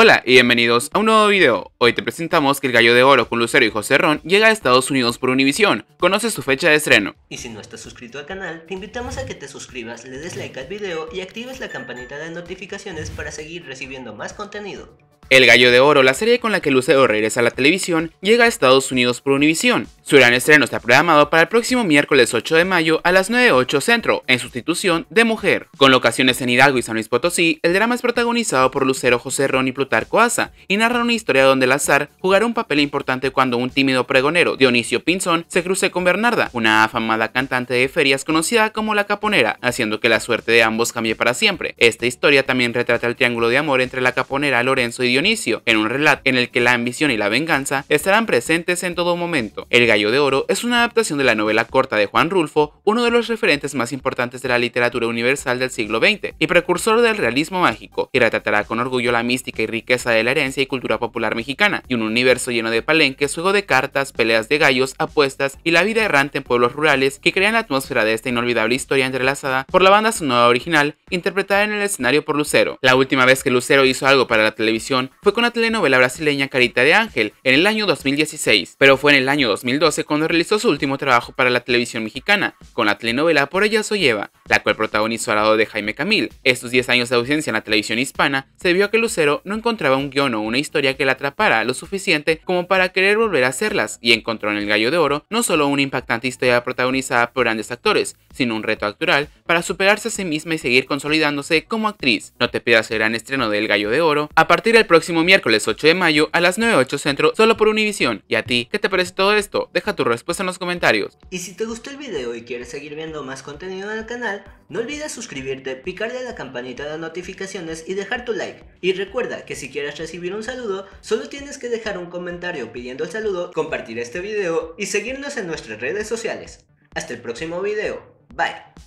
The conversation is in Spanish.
Hola y bienvenidos a un nuevo video. Hoy te presentamos que El Gallo de Oro con Lucero y José Ron llega a Estados Unidos por univision, Conoce su fecha de estreno. Y si no estás suscrito al canal, te invitamos a que te suscribas, le des like al video y actives la campanita de notificaciones para seguir recibiendo más contenido. El Gallo de Oro, la serie con la que Lucero regresa a la televisión, llega a Estados Unidos por Univisión. Su gran estreno está programado para el próximo miércoles 8 de mayo a las 9.08 Centro, en sustitución de Mujer. Con locaciones en Hidalgo y San Luis Potosí, el drama es protagonizado por Lucero José Ron y Plutarco Asa y narra una historia donde el azar jugará un papel importante cuando un tímido pregonero, Dionisio Pinzón, se cruce con Bernarda, una afamada cantante de ferias conocida como La Caponera, haciendo que la suerte de ambos cambie para siempre. Esta historia también retrata el triángulo de amor entre La Caponera, Lorenzo y Dionisio inicio, en un relato en el que la ambición y la venganza estarán presentes en todo momento. El Gallo de Oro es una adaptación de la novela corta de Juan Rulfo, uno de los referentes más importantes de la literatura universal del siglo XX y precursor del realismo mágico, que retratará con orgullo la mística y riqueza de la herencia y cultura popular mexicana, y un universo lleno de palenques, juego de cartas, peleas de gallos, apuestas y la vida errante en pueblos rurales que crean la atmósfera de esta inolvidable historia entrelazada por la banda sonora original interpretada en el escenario por Lucero. La última vez que Lucero hizo algo para la televisión fue con la telenovela brasileña Carita de Ángel en el año 2016, pero fue en el año 2012 cuando realizó su último trabajo para la televisión mexicana, con la telenovela Por ella soy Eva, la cual protagonizó al lado de Jaime Camil. Estos 10 años de ausencia en la televisión hispana se vio que Lucero no encontraba un guion o una historia que la atrapara lo suficiente como para querer volver a hacerlas, y encontró en El Gallo de Oro no solo una impactante historia protagonizada por grandes actores, sino un reto actoral para superarse a sí misma y seguir consolidándose como actriz. No te pierdas el gran estreno de El Gallo de Oro a partir del próximo miércoles 8 de mayo a las 9.8 Centro solo por Univisión. ¿Y a ti qué te parece todo esto? Deja tu respuesta en los comentarios. Y si te gustó el video y quieres seguir viendo más contenido en el canal, no olvides suscribirte, picarle a la campanita de notificaciones y dejar tu like. Y recuerda que si quieres recibir un saludo, solo tienes que dejar un comentario pidiendo el saludo, compartir este video y seguirnos en nuestras redes sociales. Hasta el próximo video. Bye.